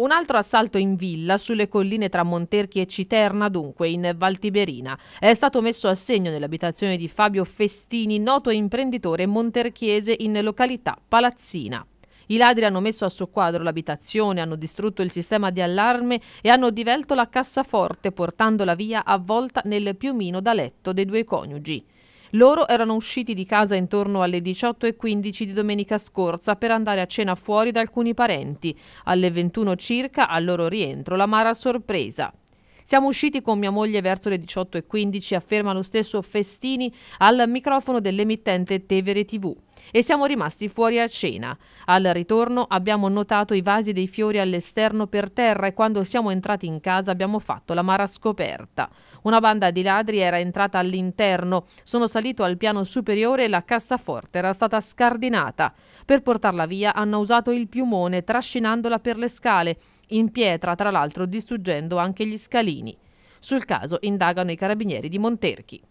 Un altro assalto in villa sulle colline tra Monterchi e Citerna, dunque in Valtiberina. È stato messo a segno nell'abitazione di Fabio Festini, noto imprenditore monterchiese in località Palazzina. I ladri hanno messo a soqquadro l'abitazione, hanno distrutto il sistema di allarme e hanno divelto la cassaforte portandola via avvolta nel piumino da letto dei due coniugi. Loro erano usciti di casa intorno alle 18.15 di domenica scorsa per andare a cena fuori da alcuni parenti. Alle 21 circa, al loro rientro, la Mara sorpresa. Siamo usciti con mia moglie verso le 18.15, afferma lo stesso Festini al microfono dell'emittente Tevere TV e siamo rimasti fuori a cena. Al ritorno abbiamo notato i vasi dei fiori all'esterno per terra e quando siamo entrati in casa abbiamo fatto la mara scoperta. Una banda di ladri era entrata all'interno, sono salito al piano superiore e la cassaforte era stata scardinata. Per portarla via hanno usato il piumone trascinandola per le scale, in pietra tra l'altro distruggendo anche gli scalini. Sul caso indagano i carabinieri di Monterchi.